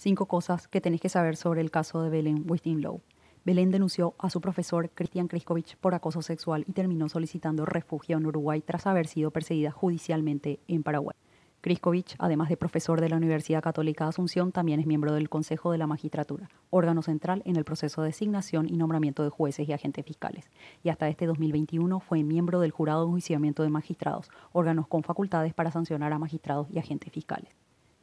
Cinco cosas que tenés que saber sobre el caso de Belén Westinglow. Belén denunció a su profesor Cristian Kriskovich por acoso sexual y terminó solicitando refugio en Uruguay tras haber sido perseguida judicialmente en Paraguay. Kriskovich, además de profesor de la Universidad Católica de Asunción, también es miembro del Consejo de la Magistratura, órgano central en el proceso de designación y nombramiento de jueces y agentes fiscales. Y hasta este 2021 fue miembro del Jurado de juiciamiento de Magistrados, órganos con facultades para sancionar a magistrados y agentes fiscales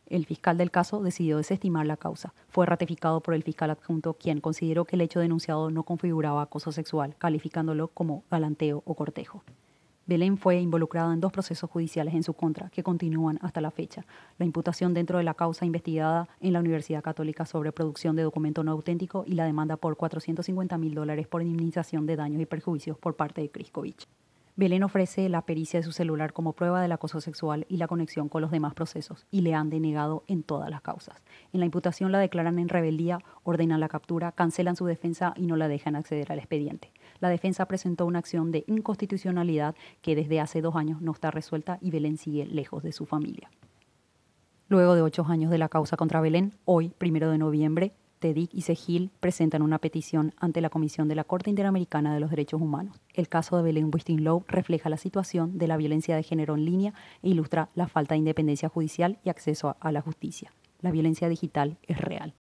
el fiscal del caso decidió desestimar la causa. Fue ratificado por el fiscal adjunto, quien consideró que el hecho denunciado no configuraba acoso sexual, calificándolo como galanteo o cortejo. Belén fue involucrada en dos procesos judiciales en su contra, que continúan hasta la fecha. La imputación dentro de la causa investigada en la Universidad Católica sobre producción de documento no auténtico y la demanda por 450 mil dólares por indemnización de daños y perjuicios por parte de Kriskovich. Belén ofrece la pericia de su celular como prueba del acoso sexual y la conexión con los demás procesos y le han denegado en todas las causas. En la imputación la declaran en rebeldía, ordenan la captura, cancelan su defensa y no la dejan acceder al expediente. La defensa presentó una acción de inconstitucionalidad que desde hace dos años no está resuelta y Belén sigue lejos de su familia. Luego de ocho años de la causa contra Belén, hoy, primero de noviembre, TEDIC y Sejil presentan una petición ante la Comisión de la Corte Interamericana de los Derechos Humanos. El caso de Belén Westinglow refleja la situación de la violencia de género en línea e ilustra la falta de independencia judicial y acceso a la justicia. La violencia digital es real.